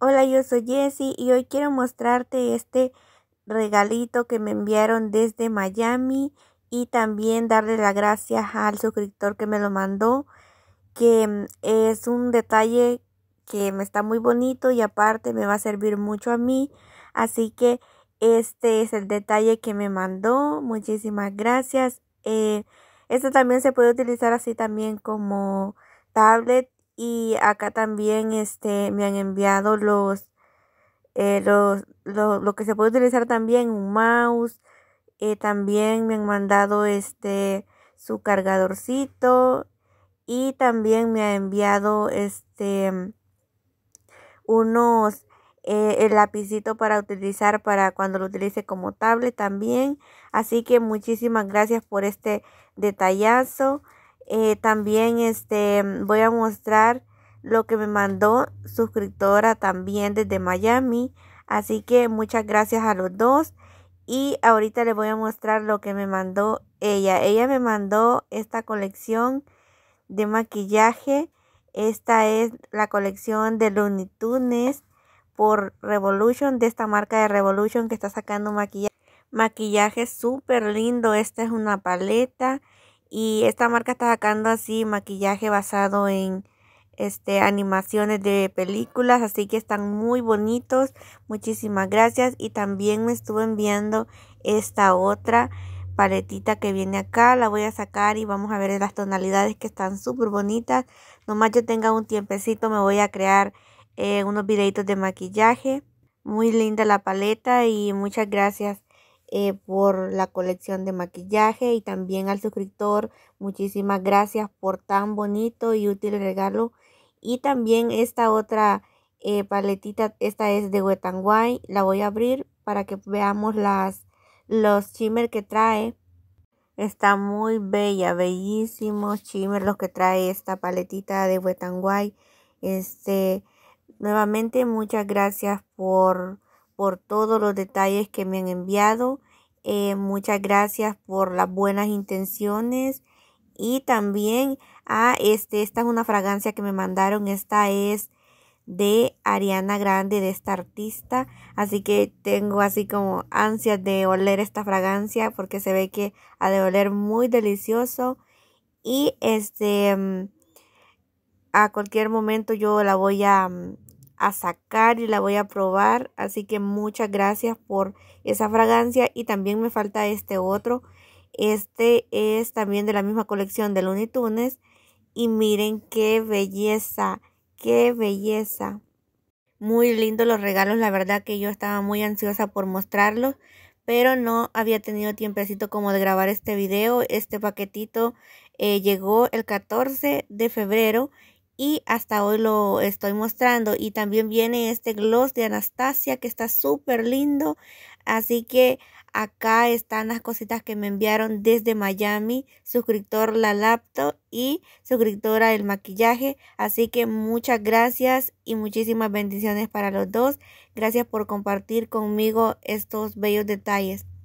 Hola, yo soy Jessie y hoy quiero mostrarte este regalito que me enviaron desde Miami y también darle las gracias al suscriptor que me lo mandó, que mm, es un detalle que me está muy bonito y aparte me va a servir mucho a mí, así que este es el detalle que me mandó, muchísimas gracias. Eh, esto también se puede utilizar así también como tablet y acá también este, me han enviado los, eh, lo, que se puede utilizar también, un mouse. Eh, también me han mandado este su cargadorcito. Y también me ha enviado este unos eh, el lapicito para utilizar para cuando lo utilice como tablet también. Así que muchísimas gracias por este detallazo. Eh, también este, voy a mostrar lo que me mandó suscriptora también desde Miami. Así que muchas gracias a los dos. Y ahorita les voy a mostrar lo que me mandó ella. Ella me mandó esta colección de maquillaje. Esta es la colección de Looney Tunes por Revolution, de esta marca de Revolution que está sacando maquillaje. Maquillaje súper lindo. Esta es una paleta. Y esta marca está sacando así maquillaje basado en este, animaciones de películas, así que están muy bonitos. Muchísimas gracias. Y también me estuvo enviando esta otra paletita que viene acá. La voy a sacar y vamos a ver las tonalidades que están súper bonitas. Nomás yo tenga un tiempecito me voy a crear eh, unos videitos de maquillaje. Muy linda la paleta y muchas gracias eh, por la colección de maquillaje y también al suscriptor muchísimas gracias por tan bonito y útil regalo y también esta otra eh, paletita esta es de Wet la voy a abrir para que veamos las los shimmer que trae está muy bella bellísimos shimmer los que trae esta paletita de Wet este nuevamente muchas gracias por por todos los detalles que me han enviado eh, muchas gracias por las buenas intenciones. Y también, a ah, este, esta es una fragancia que me mandaron. Esta es de Ariana Grande, de esta artista. Así que tengo así como ansias de oler esta fragancia porque se ve que ha de oler muy delicioso. Y este, mm, a cualquier momento yo la voy a, mm, a sacar y la voy a probar. Así que muchas gracias por esa fragancia y también me falta este otro. Este es también de la misma colección de Looney Tunes y miren qué belleza, qué belleza. Muy lindo los regalos, la verdad que yo estaba muy ansiosa por mostrarlos, pero no había tenido tiempecito como de grabar este video. Este paquetito eh, llegó el 14 de febrero y hasta hoy lo estoy mostrando y también viene este gloss de Anastasia que está súper lindo así que acá están las cositas que me enviaron desde Miami, suscriptor la laptop y suscriptora el maquillaje. Así que muchas gracias y muchísimas bendiciones para los dos. Gracias por compartir conmigo estos bellos detalles.